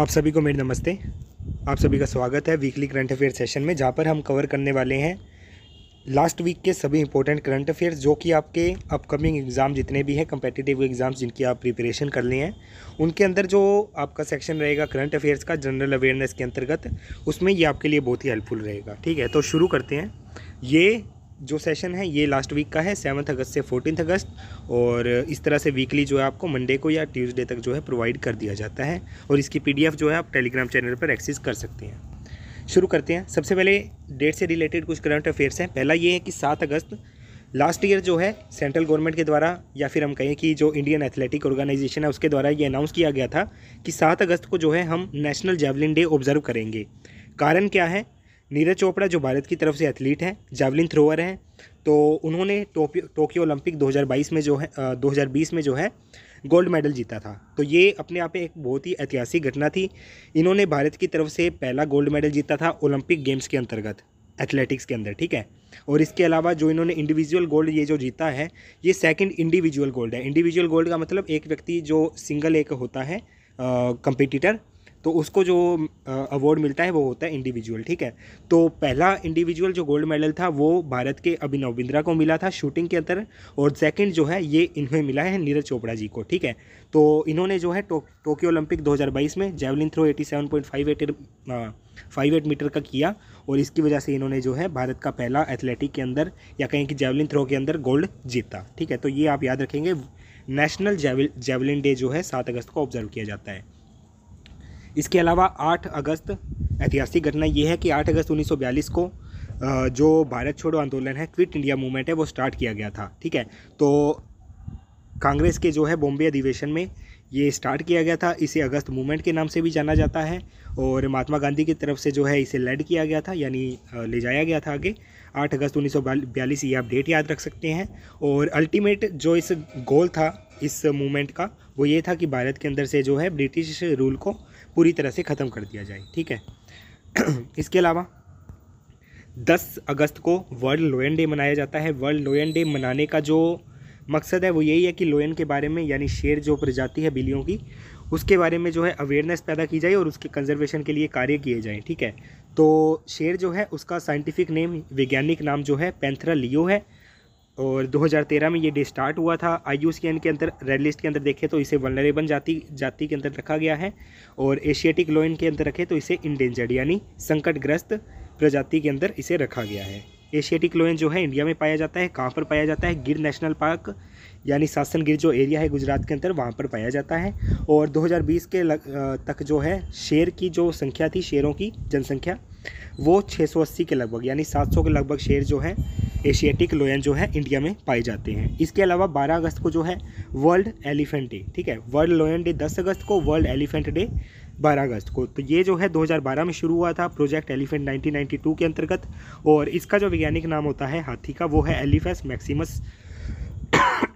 आप सभी को मेरे नमस्ते आप सभी का स्वागत है वीकली करंट अफेयर सेशन में जहाँ पर हम कवर करने वाले हैं लास्ट वीक के सभी इंपॉर्टेंट करंट अफेयर्स जो कि आपके अपकमिंग एग्ज़ाम जितने भी हैं कम्पटिटिव एग्ज़ाम्स जिनकी आप प्रिपरेशन कर लिए हैं उनके अंदर जो आपका सेक्शन रहेगा करंट अफेयर्स का जनरल अवेयरनेस के अंतर्गत उसमें ये आपके लिए बहुत ही हेल्पफुल रहेगा ठीक है तो शुरू करते हैं ये जो सेशन है ये लास्ट वीक का है सेवन्थ अगस्त से फोर्टीन अगस्त और इस तरह से वीकली जो है आपको मंडे को या ट्यूसडे तक जो है प्रोवाइड कर दिया जाता है और इसकी पीडीएफ जो है आप टेलीग्राम चैनल पर एक्सेस कर सकते हैं शुरू करते हैं सबसे पहले डेट से रिलेटेड कुछ करंट अफेयर्स हैं पहला ये है कि सात अगस्त लास्ट ईयर जो है सेंट्रल गवर्नमेंट के द्वारा या फिर हम कहें कि जो इंडियन एथलेटिक ऑर्गेनाइजेशन है उसके द्वारा ये अनाउंस किया गया था कि सात अगस्त को जो है हम नेशनल जेवलिन डे ऑब्जर्व करेंगे कारण क्या है नीरज चोपड़ा जो भारत की तरफ से एथलीट हैं जावलिन थ्रोअर हैं तो उन्होंने टोक्यो ओलंपिक 2022 में जो है 2020 में जो है गोल्ड मेडल जीता था तो ये अपने आप में एक बहुत ही ऐतिहासिक घटना थी इन्होंने भारत की तरफ से पहला गोल्ड मेडल जीता था ओलंपिक गेम्स के अंतर्गत एथलेटिक्स के अंदर ठीक है और इसके अलावा जो इन्होंने इंडिविजुअल गोल्ड ये जो जीता है ये सेकेंड इंडिविजुअल गोल्ड है इंडिविजुअल गोल्ड का मतलब एक व्यक्ति जो सिंगल एक होता है कंपिटिटर तो उसको जो अवार्ड मिलता है वो होता है इंडिविजुअल ठीक है तो पहला इंडिविजुअल जो गोल्ड मेडल था वो भारत के अभिनव बिंद्रा को मिला था शूटिंग के अंदर और सेकेंड जो है ये इन्हें मिला है नीरज चोपड़ा जी को ठीक है तो इन्होंने जो है टो, टोक्यो ओलंपिक 2022 में javelin throw point five eight metre का किया और इसकी वजह से इन्होंने जो है भारत का पहला एथलेटिक के अंदर या कहीं कि जेवलिन थ्रो के अंदर गोल्ड जीता ठीक है तो ये आप याद रखेंगे नेशनल जेवलिन डे जो है सात अगस्त को ऑब्जर्व किया जाता है इसके अलावा 8 अगस्त ऐतिहासिक घटना ये है कि 8 अगस्त 1942 को जो भारत छोड़ो आंदोलन है क्विट इंडिया मूवमेंट है वो स्टार्ट किया गया था ठीक है तो कांग्रेस के जो है बॉम्बे अधिवेशन में ये स्टार्ट किया गया था इसे अगस्त मूवमेंट के नाम से भी जाना जाता है और महात्मा गांधी की तरफ से जो है इसे लेड किया गया था यानी ले जाया गया था आगे 8 अगस्त 1942 ये आप डेट याद रख सकते हैं और अल्टीमेट जो इस गोल था इस मूवमेंट का वो ये था कि भारत के अंदर से जो है ब्रिटिश रूल को पूरी तरह से ख़त्म कर दिया जाए ठीक है इसके अलावा 10 अगस्त को वर्ल्ड लोयन डे मनाया जाता है वर्ल्ड लोयन डे मनाने का जो मकसद है वो यही है कि लोयन के बारे में यानी शेर जो प्रजाति है बिलियों की उसके बारे में जो है अवेयरनेस पैदा की जाए और उसके कंजर्वेशन के लिए कार्य किए जाएँ ठीक है तो शेर जो है उसका साइंटिफिक नेम वैज्ञानिक नाम जो है पैंथरा लियो है और 2013 में ये डे स्टार्ट हुआ था आई यू के अंदर रेड लिस्ट के अंदर देखें तो इसे वनरेबल जाति जाति के अंदर रखा गया है और एशियाटिक लोइन के अंदर रखें तो इसे इंडेंजर्ड यानी संकटग्रस्त प्रजाति के अंदर इसे रखा गया है एशियाटिक लोइन जो है इंडिया में पाया जाता है कहाँ पर पाया जाता है गिर नेशनल पार्क यानी सासनगिर जो एरिया है गुजरात के अंदर वहाँ पर पाया जाता है और 2020 के लग, तक जो है शेर की जो संख्या थी शेरों की जनसंख्या वो 680 के लगभग यानी 700 के लगभग शेर जो है एशियाटिक लोयन जो है इंडिया में पाए जाते हैं इसके अलावा 12 अगस्त को जो है वर्ल्ड एलिफेंट डे ठीक है वर्ल्ड लोयन डे 10 अगस्त को वर्ल्ड एलिफेंट डे 12 अगस्त को तो ये जो है 2012 में शुरू हुआ था प्रोजेक्ट एलिफेंट 1992 के अंतर्गत और इसका जो वैज्ञानिक नाम होता है हाथी का वो है एलिफेस मैक्सिमस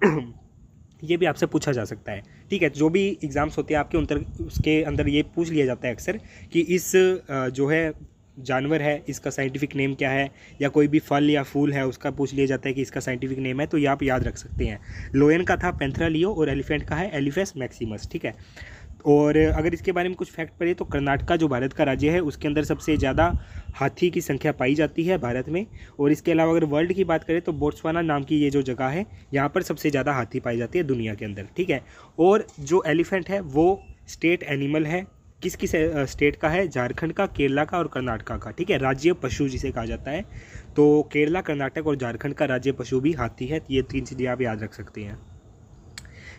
ये भी आपसे पूछा जा सकता है ठीक है जो भी एग्ज़ाम्स होते हैं आपके अंदर उसके अंदर ये पूछ लिया जाता है अक्सर कि इस जो है जानवर है इसका साइंटिफिक नेम क्या है या कोई भी फल या फूल है उसका पूछ लिया जाता है कि इसका साइंटिफिक नेम है तो ये आप याद रख सकते हैं लोयन का था पेंथ्रा लियो और एलिफेंट का है एलिफेस मैक्सिमस ठीक है और अगर इसके बारे में कुछ फैक्ट पड़े तो कर्नाटका जो भारत का राज्य है उसके अंदर सबसे ज़्यादा हाथी की संख्या पाई जाती है भारत में और इसके अलावा अगर वर्ल्ड की बात करें तो बोट्सवाना नाम की ये जो जगह है यहाँ पर सबसे ज़्यादा हाथी पाई जाती है दुनिया के अंदर ठीक है और जो एलिफेंट है वो स्टेट एनिमल है किस किस स्टेट का है झारखंड का केरला का और कर्नाटका का ठीक है राज्य पशु जिसे कहा जाता है तो केरला कर्नाटक और झारखंड का राज्य पशु भी हाथी है ये तीन चीज़ें आप याद रख सकते हैं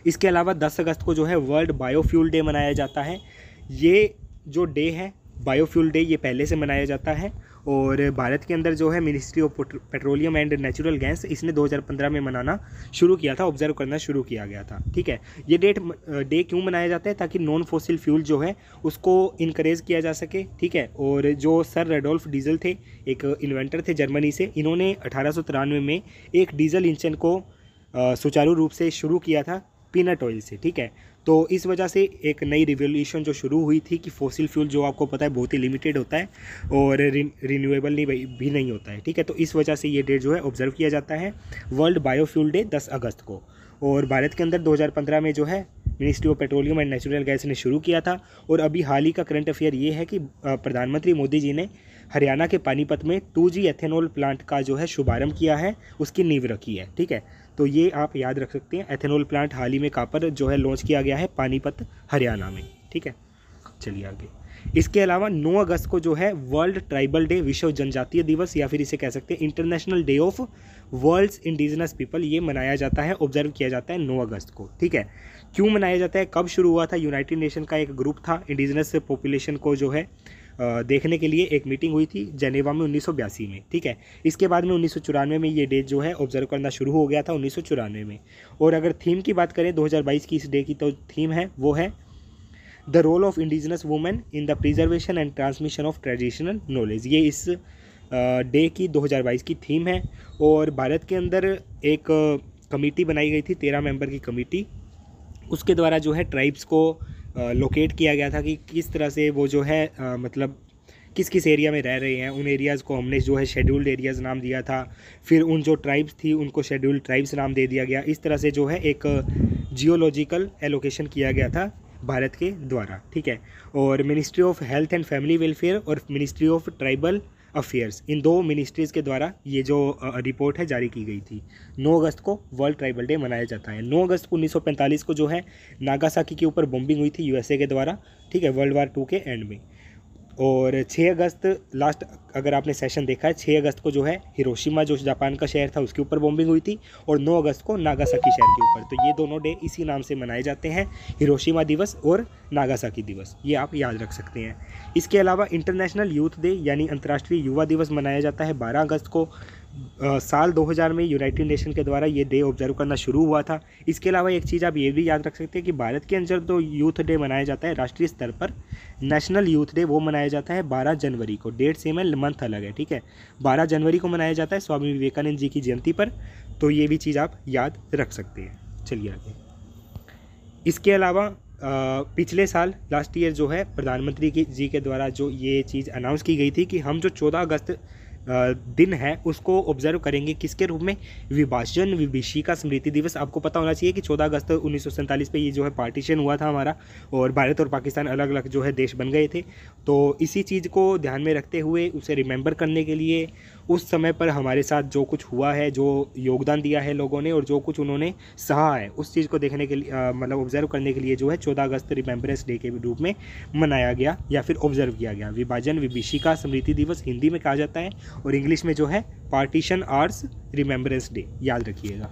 इसके अलावा दस अगस्त को जो है वर्ल्ड बायोफ्यूल डे मनाया जाता है ये जो डे है बायोफ्यूल डे ये पहले से मनाया जाता है और भारत के अंदर जो है ministry of petroleum and natural gas इसने 2015 में मनाना शुरू किया था ऑब्जर्व करना शुरू किया गया था ठीक है ये डेट डे क्यों मनाया जाता है ताकि नॉन फोसिल फ्यूल जो है उसको इनक्रेज किया जा सके ठीक है और जो सर रेडोल्फ डीजल थे एक इन्वेंटर थे जर्मनी से इन्होंने अठारह में एक डीजल इंजन को सुचारू रूप से शुरू किया था पीनट ऑयल से ठीक है तो इस वजह से एक नई रिवोल्यूशन जो शुरू हुई थी कि फोसिल फ्यूल जो आपको पता है बहुत ही लिमिटेड होता है और रिन्यूएबल नहीं भी नहीं होता है ठीक है तो इस वजह से ये डेट जो है ऑब्जर्व किया जाता है वर्ल्ड बायोफ्यूल डे दस अगस्त को और भारत के अंदर 2015 में जो है ministry of petroleum and natural gas ने शुरू किया था और अभी हाल ही का करंट अफेयर ये है कि प्रधानमंत्री मोदी जी ने हरियाणा के पानीपत में टू जी एथेनॉल प्लांट का जो है शुभारम्भ किया है उसकी नींव रखी है ठीक है तो ये आप याद रख सकते हैं एथेनॉल प्लांट हाल ही में कापर जो है लॉन्च किया गया है पानीपत हरियाणा में ठीक है चलिए आगे इसके अलावा 9 अगस्त को जो है वर्ल्ड ट्राइबल डे विश्व जनजातीय दिवस या फिर इसे कह सकते हैं international day of world's indigenous people ये मनाया जाता है ऑब्जर्व किया जाता है 9 अगस्त को ठीक है क्यों मनाया जाता है कब शुरू हुआ था यूनाइटेड नेशन का एक ग्रुप था इंडिजिनस पॉपुलेशन को जो है देखने के लिए एक मीटिंग हुई थी जेनेवा में उन्नीस में ठीक है इसके बाद में उन्नीस में ये डेट जो है ऑब्जर्व करना शुरू हो गया था उन्नीस में और अगर थीम की बात करें 2022 की इस डे की तो थीम है वो है the role of indigenous women in the preservation and transmission of traditional knowledge ये इस डे की 2022 की थीम है और भारत के अंदर एक कमेटी बनाई गई थी तेरह मेंबर की कमेटी उसके द्वारा जो है ट्राइब्स को लोकेट किया गया था कि किस तरह से वो जो है आ, मतलब किस किस एरिया में रह रहे हैं उन एरियाज़ को हमने जो है शेड्यूल्ड एरियाज़ नाम दिया था फिर उन जो ट्राइब्स थी उनको शेड्यूल्ड ट्राइब्स नाम दे दिया गया इस तरह से जो है एक जियोलॉजिकल एलोकेशन किया गया था भारत के द्वारा ठीक है और ministry of health and family welfare और मिनिस्ट्री ऑफ ट्राइबल अफेयर्स इन दो मिनिस्ट्रीज़ के द्वारा ये जो रिपोर्ट है जारी की गई थी 9 अगस्त को वर्ल्ड ट्राइबल डे मनाया जाता है 9 अगस्त उन्नीस को जो है नागासाकी के ऊपर बॉम्बिंग हुई थी यूएसए के द्वारा ठीक है वर्ल्ड वार टू के एंड में और 6 अगस्त लास्ट अगर आपने सेशन देखा है 6 अगस्त को जो है हिरोशिमा जो जापान का शहर था उसके ऊपर बॉम्बिंग हुई थी और 9 अगस्त को नागासाकी शहर के ऊपर तो ये दोनों डे इसी नाम से मनाए जाते हैं हिरोशिमा दिवस और नागासाकी दिवस ये आप याद रख सकते हैं इसके अलावा इंटरनेशनल यूथ डे यानी अंतर्राष्ट्रीय युवा दिवस मनाया जाता है बारह अगस्त को साल 2000 में यूनाइटेड नेशन के द्वारा ये डे ऑब्जर्व करना शुरू हुआ था इसके अलावा एक चीज़ आप ये भी याद रख सकते हैं कि भारत के अंदर जो तो यूथ डे मनाया जाता है राष्ट्रीय स्तर पर नेशनल यूथ डे वो मनाया जाता है 12 जनवरी को डेट सेम है मंथ अलग है ठीक है 12 जनवरी को मनाया जाता है स्वामी विवेकानंद जी की जयंती पर तो ये भी चीज़ आप याद रख सकते हैं चलिए आगे इसके अलावा पिछले साल लास्ट ईयर जो है प्रधानमंत्री जी के द्वारा जो ये चीज़ अनाउंस की गई थी कि हम जो चौदह अगस्त दिन है उसको ऑब्जर्व करेंगे किसके रूप में विभाजन विभिषिका स्मृति दिवस आपको पता होना चाहिए कि चौदह अगस्त उन्नीस सौ पे ये जो है पार्टीशन हुआ था हमारा और भारत और पाकिस्तान अलग अलग जो है देश बन गए थे तो इसी चीज़ को ध्यान में रखते हुए उसे रिमेंबर करने के लिए उस समय पर हमारे साथ जो कुछ हुआ है जो योगदान दिया है लोगों ने और जो कुछ उन्होंने सहा है उस चीज़ को देखने के लिए मतलब ऑब्जर्व करने के लिए जो है चौदह अगस्त रिमेम्बरेंस डे के रूप में मनाया गया या फिर ऑब्जर्व किया गया विभाजन विभिषिका स्मृति दिवस हिंदी में कहा जाता है और इंग्लिश में जो है पार्टीशन आर्ट्स रिमेम्बरेंस डे याद रखिएगा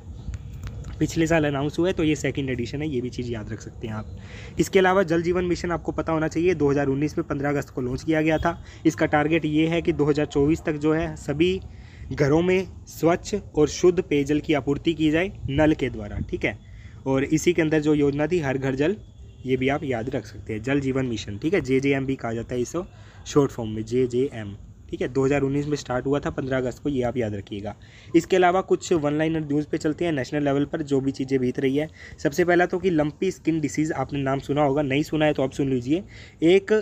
पिछले साल अनाउंस हुआ है तो ये सेकेंड एडिशन है ये भी चीज़ याद रख सकते हैं आप इसके अलावा जल जीवन मिशन आपको पता होना चाहिए 2019 में 15 अगस्त को लॉन्च किया गया था इसका टारगेट ये है कि 2024 तक जो है सभी घरों में स्वच्छ और शुद्ध पेयजल की आपूर्ति की जाए नल के द्वारा ठीक है और इसी के अंदर जो योजना थी हर घर जल ये भी आप याद रख सकते हैं जल जीवन मिशन ठीक है जे जे एम भी कहा जाता है इसको शॉर्ट फॉर्म में जे जे एम ठीक है 2019 में स्टार्ट हुआ था 15 अगस्त को ये आप याद रखिएगा इसके अलावा कुछ वन लाइनर न्यूज़ पे चलते हैं नेशनल लेवल पर जो भी चीज़ें बीत रही है सबसे पहला तो कि लंपी स्किन डिसीज़ आपने नाम सुना होगा नहीं सुना है तो आप सुन लीजिए एक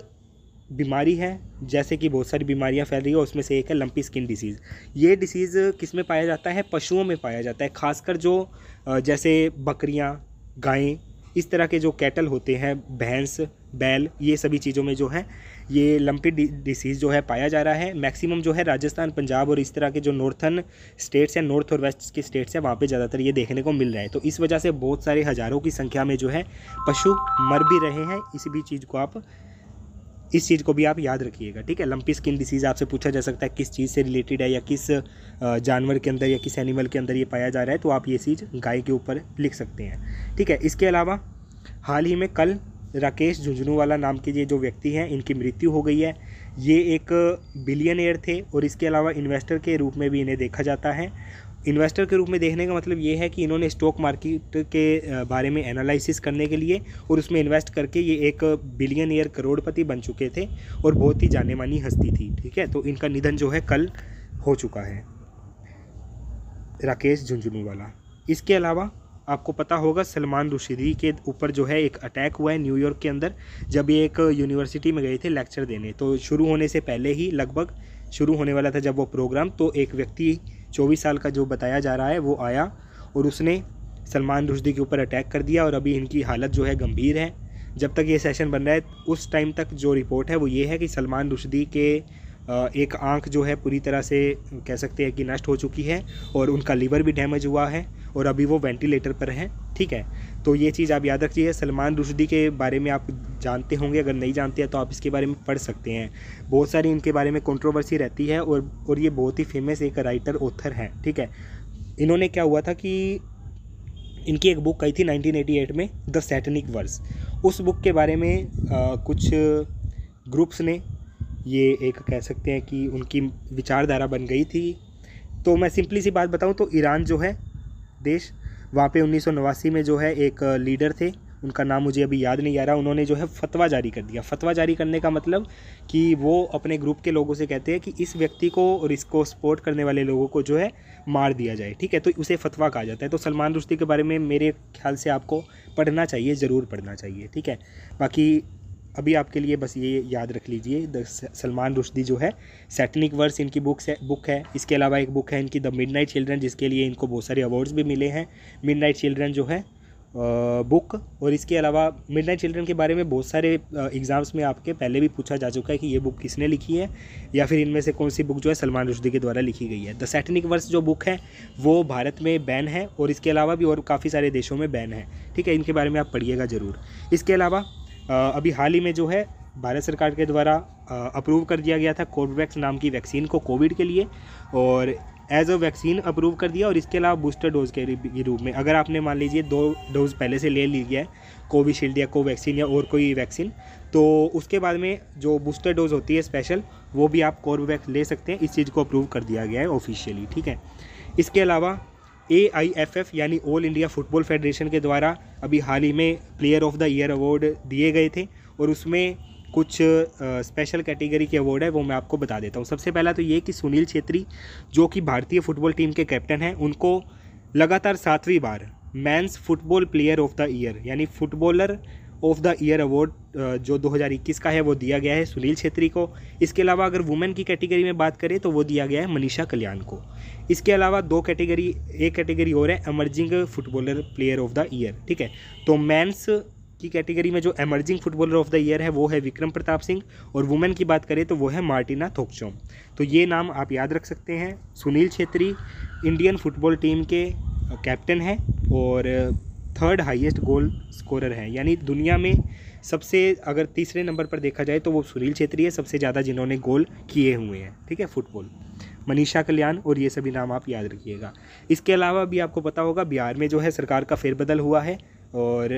बीमारी है जैसे कि बहुत सारी बीमारियां फैल रही है उसमें से एक है लंपी स्किन डिसीज़ ये डिसीज़ किस में पाया जाता है पशुओं में पाया जाता है खासकर जो जैसे बकरियाँ गायें इस तरह के जो कैटल होते हैं भैंस बैल ये सभी चीज़ों में जो है ये लंपी डिसीज़ जो है पाया जा रहा है मैक्सिमम जो है राजस्थान पंजाब और इस तरह के जो नॉर्थन स्टेट्स हैं नॉर्थ और वेस्ट के स्टेट्स हैं वहाँ पर ज़्यादातर ये देखने को मिल रहा है तो इस वजह से बहुत सारे हज़ारों की संख्या में जो है पशु मर भी रहे हैं इस भी चीज़ को आप इस चीज़ को भी आप याद रखिएगा ठीक है लंपी स्किन डिसीज़ आपसे पूछा जा सकता है किस चीज़ से रिलेटेड है या किस जानवर के अंदर या किस एनिमल के अंदर ये पाया जा रहा है तो आप ये चीज़ गाय के ऊपर लिख सकते हैं ठीक है इसके अलावा हाल ही में कल राकेश झुंझुनूवाला नाम के ये जो व्यक्ति हैं इनकी मृत्यु हो गई है ये एक बिलियन थे और इसके अलावा इन्वेस्टर के रूप में भी इन्हें देखा जाता है इन्वेस्टर के रूप में देखने का मतलब ये है कि इन्होंने स्टॉक मार्केट के बारे में एनालिसिस करने के लिए और उसमें इन्वेस्ट करके ये एक बिलियन ईयर करोड़पति बन चुके थे और बहुत ही जाने मानी हस्ती थी ठीक है तो इनका निधन जो है कल हो चुका है राकेश झुंझुनूवाला इसके अलावा आपको पता होगा सलमान रुशीदी के ऊपर जो है एक अटैक हुआ है न्यूयॉर्क के अंदर जब ये एक यूनिवर्सिटी में गए थे लेक्चर देने तो शुरू होने से पहले ही लगभग शुरू होने वाला था जब वो प्रोग्राम तो एक व्यक्ति चौबीस साल का जो बताया जा रहा है वो आया और उसने सलमान रुशदी के ऊपर अटैक कर दिया और अभी इनकी हालत जो है गंभीर है जब तक ये सेशन बन रहा है उस टाइम तक जो रिपोर्ट है वो ये है कि सलमान रुशदी के एक आंख जो है पूरी तरह से कह सकते हैं कि नष्ट हो चुकी है और उनका लीवर भी डैमेज हुआ है और अभी वो वेंटिलेटर पर हैं ठीक है तो ये चीज़ आप याद रखिए सलमान रुशदी के बारे में आप जानते होंगे अगर नहीं जानते हैं तो आप इसके बारे में पढ़ सकते हैं बहुत सारी इनके बारे में कंट्रोवर्सी रहती है और और ये बहुत ही फेमस एक राइटर ऑथर हैं ठीक है इन्होंने क्या हुआ था कि इनकी एक बुक आई थी 1988 में द सैटनिक वर्स उस बुक के बारे में आ, कुछ ग्रुप्स ने ये एक कह सकते हैं कि उनकी विचारधारा बन गई थी तो मैं सिंपली सी बात बताऊं तो ईरान जो है देश वहाँ पे उन्नीस में जो है एक लीडर थे उनका नाम मुझे अभी याद नहीं आ रहा उन्होंने जो है फतवा जारी कर दिया फतवा जारी करने का मतलब कि वो अपने ग्रुप के लोगों से कहते हैं कि इस व्यक्ति को और इसको सपोर्ट करने वाले लोगों को जो है मार दिया जाए ठीक है तो उसे फतवा कहा जाता है तो सलमान रुश्ती के बारे में मेरे ख्याल से आपको पढ़ना चाहिए ज़रूर पढ़ना चाहिए ठीक है बाकी अभी आपके लिए बस ये याद रख लीजिए द सलमान रुश्दी जो है सैटनिक वर्स इनकी बुक्स है बुक है इसके अलावा एक बुक है इनकी द नाइट चिल्ड्रन जिसके लिए इनको बहुत सारे अवार्ड्स भी मिले हैं नाइट चिल्ड्रन जो है बुक और इसके अलावा नाइट चिल्ड्रन के बारे में बहुत सारे एग्ज़ाम्स में आपके पहले भी पूछा जा चुका है कि ये बुक किसने लिखी है या फिर इनमें से कौन सी बुक जो है सलमान रुश्दी के द्वारा लिखी गई है द सैटनिक वर्स जो बुक है वो भारत में बैन है और इसके अलावा भी और काफ़ी सारे देशों में बैन है ठीक है इनके बारे में आप पढ़िएगा ज़रूर इसके अलावा अभी हाल ही में जो है भारत सरकार के द्वारा अप्रूव कर दिया गया था कोवैक्स नाम की वैक्सीन को कोविड के लिए और एज अ वैक्सीन अप्रूव कर दिया और इसके अलावा बूस्टर डोज के रूप में अगर आपने मान लीजिए दो डोज पहले से ले ली गया है कोविशील्ड या कोवैक्सीन या और कोई वैक्सीन तो उसके बाद में जो बूस्टर डोज होती है स्पेशल वो भी आप कोर्बवैक्स ले सकते हैं इस चीज़ को अप्रूव कर दिया गया है ऑफिशियली ठीक है इसके अलावा ए आई एफ एफ यानी ऑल इंडिया फुटबॉल फेडरेशन के द्वारा अभी हाल ही में player of the year award दिए गए थे और उसमें कुछ स्पेशल कैटेगरी के अवार्ड है वो मैं आपको बता देता हूँ सबसे पहला तो ये कि सुनील छेत्री जो कि भारतीय फुटबॉल टीम के कैप्टन हैं उनको लगातार सातवीं बार men's football player of the year यानी footballer of the year award जो 2021 का है वो दिया गया है सुनील छेत्री को इसके अलावा अगर वुमेन की कैटेगरी में बात करें तो वो दिया गया है मनीषा कल्याण को इसके अलावा दो कैटेगरी एक कैटेगरी और है emerging footballer player of the year ठीक है तो मैंस की कैटेगरी में जो emerging footballer of the year है वो है विक्रम प्रताप सिंह और वुमेन की बात करें तो वो है मार्टिना थोक्चोम तो ये नाम आप याद रख सकते हैं Sunil Chhetri Indian football team के कैप्टन uh, हैं और थर्ड हाईएस्ट गोल स्कोरर हैं यानी दुनिया में सबसे अगर तीसरे नंबर पर देखा जाए तो वो सुनील छेत्री है सबसे ज़्यादा जिन्होंने गोल किए हुए हैं ठीक है फुटबॉल मनीषा कल्याण और ये सभी नाम आप याद रखिएगा इसके अलावा भी आपको पता होगा बिहार में जो है सरकार का फेरबदल हुआ है और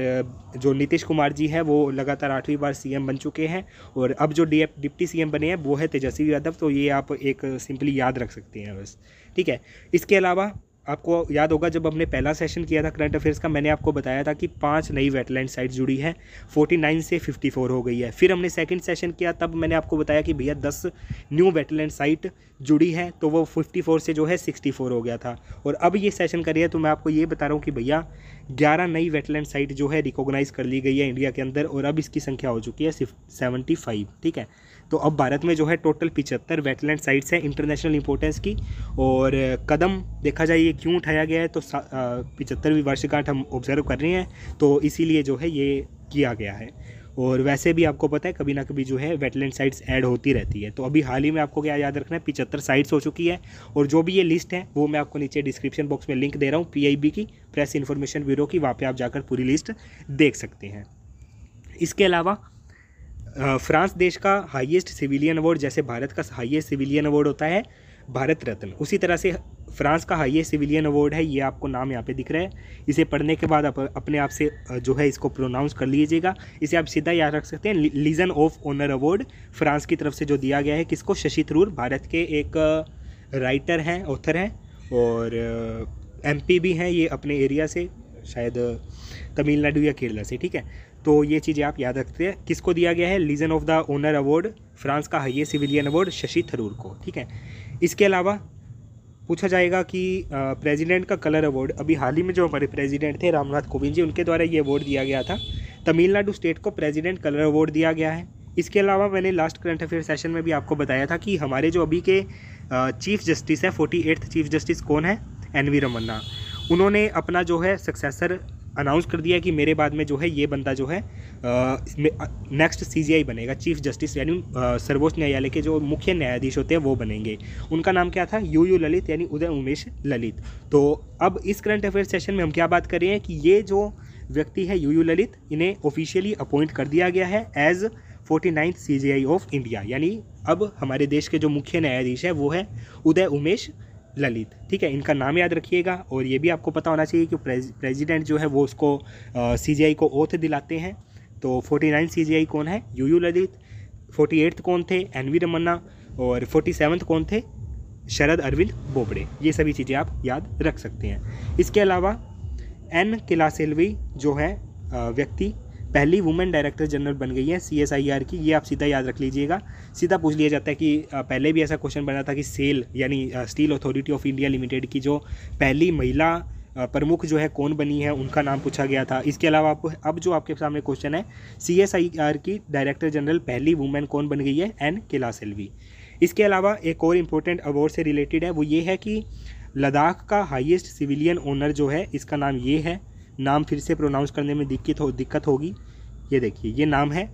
जो नीतीश कुमार जी हैं वो लगातार आठवीं बार सीएम बन चुके हैं और अब जो डी डिप्टी सीएम बने हैं वो है तेजस्वी यादव तो ये आप एक सिंपली याद रख सकते हैं बस ठीक है इसके अलावा आपको याद होगा जब हमने पहला सेशन किया था करंट अफेयर्स का मैंने आपको बताया था कि पांच नई वेटलैंड साइट जुड़ी हैं 49 से 54 हो गई है फिर हमने सेकंड सेशन किया तब मैंने आपको बताया कि भैया 10 न्यू वेटलैंड साइट जुड़ी है तो वो 54 से जो है 64 हो गया था और अब ये सेशन करिए तो मैं आपको ये बता रहा हूँ कि भैया ग्यारह नई वेटलैंड साइट जो है रिकोगनाइज़ कर ली गई है इंडिया के अंदर और अब इसकी संख्या हो चुकी है सेवेंटी ठीक है तो अब भारत में जो है टोटल पिचहत्तर वेटलैंड साइट्स हैं इंटरनेशनल इंपोर्टेंस की और कदम देखा जाए ये क्यों उठाया गया है तो पिचहत्तरवीं वर्षगांठ हम ऑब्जर्व कर रहे हैं तो इसीलिए जो है ये किया गया है और वैसे भी आपको पता है कभी ना कभी जो है वेटलैंड साइट्स ऐड होती रहती है तो अभी हाल ही में आपको क्या याद रखना है पिचहत्तर साइट्स हो चुकी है और जो भी ये लिस्ट है वो मैं आपको नीचे डिस्क्रिप्शन बॉक्स में लिंक दे रहा हूँ पीआईबी की प्रेस इन्फॉर्मेशन ब्यूरो की वहाँ पर आप जाकर पूरी लिस्ट देख सकते हैं इसके अलावा फ्रांस देश का हाईएस्ट सिविलियन अवार्ड जैसे भारत का हाईएस्ट सिविलियन अवार्ड होता है भारत रत्न उसी तरह से फ्रांस का हाईएस्ट सिविलियन अवार्ड है ये आपको नाम यहाँ पे दिख रहा है इसे पढ़ने के बाद आप अपने आप से जो है इसको प्रोनाउंस कर लीजिएगा इसे आप सीधा याद रख सकते हैं legion of honour award France की तरफ से जो दिया गया है किसको शशि थरूर भारत के एक राइटर हैं ऑथर हैं और एम भी हैं ये अपने एरिया से शायद तमिलनाडु या केरला से ठीक है तो ये चीज़ें आप याद रखते हैं किसको दिया गया है legion of the honour award France का हाइए सिविलियन अवार्ड शशि थरूर को ठीक है इसके अलावा पूछा जाएगा कि प्रेसिडेंट का कलर अवार्ड अभी हाल ही में जो हमारे प्रेसिडेंट थे रामनाथ कोविंद जी उनके द्वारा ये अवार्ड दिया गया था तमिलनाडु स्टेट को प्रेसिडेंट कलर अवार्ड दिया गया है इसके अलावा मैंने लास्ट करंट अफेयर सेशन में भी आपको बताया था कि हमारे जो अभी के चीफ जस्टिस हैं फोर्टी एट्थ चीफ जस्टिस कौन है एन वी रमन्ना उन्होंने अपना जो है सक्सेसर अनाउंस कर दिया कि मेरे बाद में जो है ये बंदा जो है नेक्स्ट सीजीआई बनेगा चीफ जस्टिस यानी सर्वोच्च न्यायालय के जो मुख्य न्यायाधीश होते हैं वो बनेंगे उनका नाम क्या था यू यू ललित यानी उदय उमेश ललित तो अब इस करंट अफेयर सेशन में हम क्या बात कर रहे हैं कि ये जो व्यक्ति है यू यू ललित इन्हें ऑफिशियली अपॉइंट कर दिया गया है as forty ninth C of India यानी अब हमारे देश के जो मुख्य न्यायाधीश है वो है उदय उमेश ललित ठीक है इनका नाम याद रखिएगा और ये भी आपको पता होना चाहिए कि प्रेसिडेंट जो है वो उसको सीजीआई को ओथ दिलाते हैं तो 49 सीजीआई कौन है U U Lalit forty eighth कौन थे एन वी रमन्ना और फोर्टी सेवन्थ कौन थे शरद अरविंद बोबड़े ये सभी चीज़ें आप याद रख सकते हैं इसके अलावा एन किलासेलवी जो है व्यक्ति पहली वुमेन डायरेक्टर जनरल बन गई है सी की ये आप सीधा याद रख लीजिएगा सीधा पूछ लिया जाता है कि पहले भी ऐसा क्वेश्चन बना था कि सेल यानी steel authority of India limited की जो पहली महिला प्रमुख जो है कौन बनी है उनका नाम पूछा गया था इसके अलावा आपको अब जो आपके सामने क्वेश्चन है सी एस आई आर की डायरेक्टर जनरल पहली वुमेन कौन बन गई है एन केला सेल्वी इसके अलावा एक और इम्पोर्टेंट अवार्ड से रिलेटेड है वो ये है कि लद्दाख का हाईएस्ट सिविलियन ओनर जो है इसका नाम ये है नाम फिर से प्रोनाउंस करने में दिक्कत हो दिक्कत होगी ये देखिए ये नाम है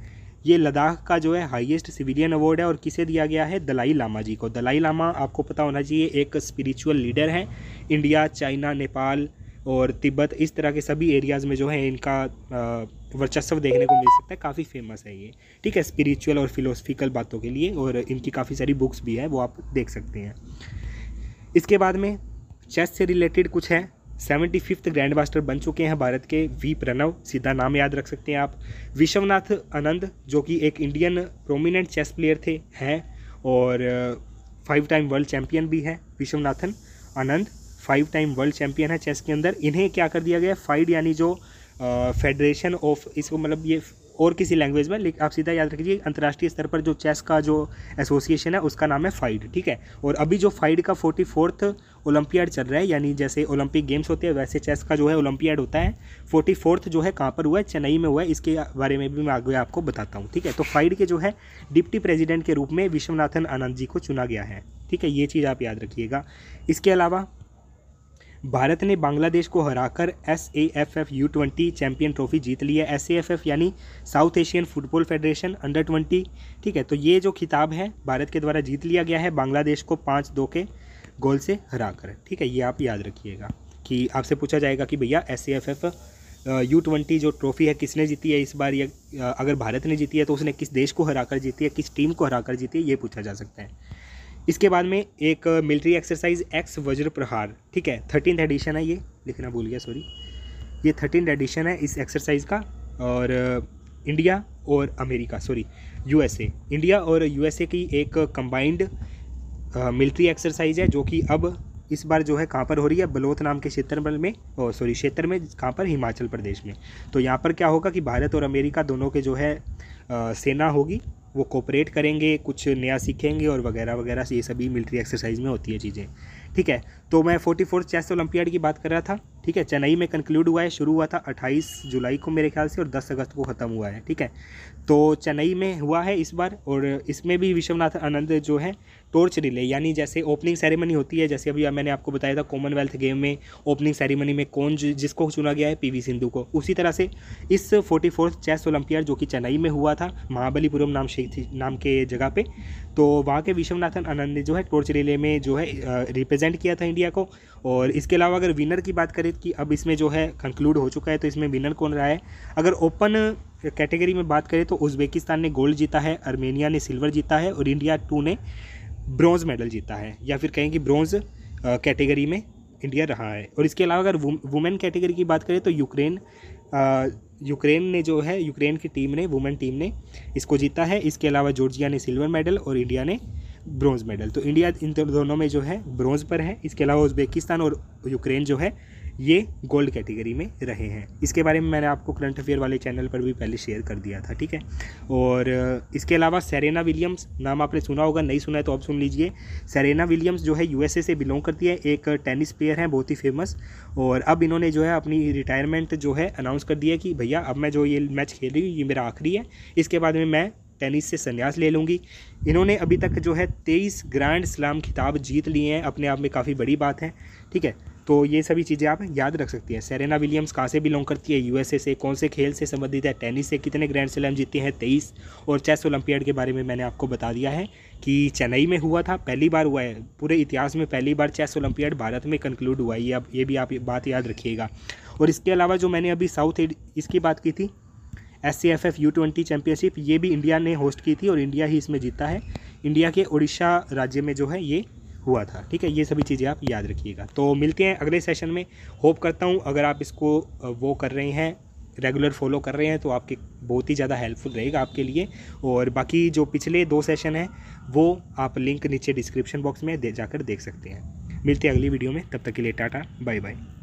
ये लद्दाख का जो है हाईएस्ट सिविलियन अवार्ड है और किसे दिया गया है दलाई लामा जी को दलाई लामा आपको पता होना चाहिए एक स्पिरिचुअल लीडर हैं इंडिया चाइना नेपाल और तिब्बत इस तरह के सभी एरियाज़ में जो है इनका वर्चस्व देखने को मिल सकता है काफ़ी फेमस है ये ठीक है स्पिरिचुअल और फिलोसफिकल बातों के लिए और इनकी काफ़ी सारी बुक्स भी है वो आप देख सकते हैं इसके बाद में चेस से रिलेटेड कुछ है सेवेंटी फिफ्थ ग्रैंड मास्टर बन चुके हैं भारत के वी प्रणव सीधा नाम याद रख सकते हैं आप विश्वनाथ आनंद जो कि एक इंडियन प्रोमिनेंट चेस प्लेयर थे हैं और फाइव टाइम वर्ल्ड चैम्पियन भी हैं Viswanathan Anand five time world champion है चेस के अंदर इन्हें क्या कर दिया गया फाइड यानी जो फेडरेशन ऑफ इसको मतलब ये और किसी लैंग्वेज में आप सीधा याद रखिए अंतर्राष्ट्रीय स्तर पर जो चेस का जो एसोसिएशन है उसका नाम है फाइड ठीक है और अभी जो फाइड का फोर्टी फोर्थ ओलंपियाड चल रहा है यानी जैसे ओलंपिक गेम्स होते हैं वैसे चेस का जो है ओलंपियाड होता है फोर्टी फोर्थ जो है कहाँ पर हुआ है चेन्नई में हुआ है इसके बारे में भी मैं आगे आपको बताता हूँ ठीक है तो फाइड के जो है डिप्टी प्रेजिडेंट के रूप में विश्वनाथन आनंद जी को चुना गया है ठीक है ये चीज़ आप याद रखिएगा इसके अलावा भारत ने बांग्लादेश को हराकर S A F F U twenty champion trophy जीत ली है एस ए एफ एफ यानी South Asian football federation under twenty ठीक है तो ये जो खिताब है भारत के द्वारा जीत लिया गया है बांग्लादेश को पाँच दो के गोल से हरा कर ठीक है ये आप याद रखिएगा कि आपसे पूछा जाएगा कि भैया S F F U twenty जो ट्रॉफी है किसने जीती है इस बार या अगर भारत ने जीती है तो उसने किस देश को हराकर जीती है किस टीम को हराकर जीती है ये पूछा जा सकता है इसके बाद में एक मिलिट्री एक्सरसाइज एक्स वज्र प्रहार ठीक है थर्टीन एडिशन है ये लिखना भूल गया सॉरी ये थर्टीन एडिशन है इस एक्सरसाइज का और इंडिया और अमेरिका सॉरी यूएसए इंडिया और यूएसए की एक कंबाइंड मिलिट्री एक्सरसाइज है जो कि अब इस बार जो है कहाँ पर हो रही है बलोत नाम के क्षेत्र में और सॉरी क्षेत्र में कहाँ पर हिमाचल प्रदेश में तो यहाँ पर क्या होगा कि भारत और अमेरिका दोनों के जो है आ, सेना होगी वो कोऑपरेट करेंगे कुछ नया सीखेंगे और वगैरह वगैरह ये सभी मिलिट्री एक्सरसाइज में होती है चीज़ें ठीक है तो मैं फोर्टी फोर्थ चेस ओलंपियाड की बात कर रहा था ठीक है चेन्नई में कंक्लूड हुआ है शुरू हुआ था 28 जुलाई को मेरे ख्याल से और 10 अगस्त को ख़त्म हुआ है ठीक है तो चेन्नई में हुआ है इस बार और इसमें भी विश्वनाथ आनंद जो है टॉर्च रिले यानी जैसे ओपनिंग सेरेमनी होती है जैसे अभी मैंने आपको बताया था कॉमनवेल्थ गेम में ओपनिंग सेरेमनी में कौन जिसको चुना गया है पी सिंधु को उसी तरह से इस फोर्टी फोर्थ चेस ओलंपियाड जो कि चेन्नई में हुआ था महाबलीपुरम नाम नाम के जगह पर तो वहाँ के विश्वनाथन आनंद ने जो है टॉर्च रिले में जो है रिप्रेजेंट किया था इंडिया इंडिया को और इसके अलावा अगर विनर की बात करें कि अब इसमें जो है कंक्लूड हो चुका है तो इसमें विनर कौन रहा है अगर ओपन कैटेगरी में बात करें तो उज्बेकिस्तान ने गोल्ड जीता है आर्मेनिया ने सिल्वर जीता है और इंडिया टू ने ब्रॉन्ज मेडल जीता है या फिर कहें कि ब्रॉन्ज कैटेगरी में इंडिया रहा है और इसके अलावा अगर वुमेन कैटेगरी की बात करें तो यूक्रेन यूक्रेन ने जो है यूक्रेन की टीम ने वुमेन टीम ने इसको जीता है इसके अलावा जॉर्जिया ने सिल्वर मेडल और इंडिया ने ब्रॉन्ज मेडल तो इंडिया इन दोनों में जो है ब्रॉन्ज पर है इसके अलावा उज्बेकिस्तान और यूक्रेन जो है ये गोल्ड कैटेगरी में रहे हैं इसके बारे में मैंने आपको करंट अफेयर वाले चैनल पर भी पहले शेयर कर दिया था ठीक है और इसके अलावा सेरेना विलियम्स नाम आपने सुना होगा नहीं सुना है तो आप सुन लीजिए सेरेना विलियम्स जो है यूएसए से बिलोंग करती है एक टेनिस प्लेयर हैं बहुत ही फेमस और अब इन्होंने जो है अपनी रिटायरमेंट जो है अनाउंस कर दिया कि भैया अब मैं जो ये मैच खेल रही हूँ ये मेरा आखिरी है इसके बाद में मैं टेनिस से संन्यास ले लूँगी इन्होंने अभी तक जो है तेईस ग्रैंड स्लैम खिताब जीत लिए हैं अपने आप में काफ़ी बड़ी बात है ठीक है तो ये सभी चीज़ें आप याद रख सकती हैं सेरेना विलियम्स कहाँ से बिलोंग करती है यूएसए से कौन से खेल से संबंधित है टेनिस से कितने ग्रैंड स्लैम जीते हैं तेईस और चेस ओलंपियाड के बारे में मैंने आपको बता दिया है कि चेन्नई में हुआ था पहली बार हुआ है पूरे इतिहास में पहली बार चेस ओलंपियाड भारत में कंक्लूड हुआ है ये अब ये भी आप बात याद रखिएगा और इसके अलावा जो मैंने अभी साउथ इसकी बात की थी S C F F U twenty championship ये भी इंडिया ने होस्ट की थी और इंडिया ही इसमें जीता है इंडिया के उड़ीसा राज्य में जो है ये हुआ था ठीक है ये सभी चीज़ें आप याद रखिएगा तो मिलते हैं अगले सेशन में होप करता हूँ अगर आप इसको वो कर रहे हैं रेगुलर फॉलो कर रहे हैं तो आपके बहुत ही ज़्यादा हेल्पफुल रहेगा आपके लिए और बाकी जो पिछले दो सेशन हैं वो आप लिंक नीचे डिस्क्रिप्शन बॉक्स में दे जाकर देख सकते हैं मिलते हैं अगली वीडियो में तब तक के लिए टाटा बाय बाय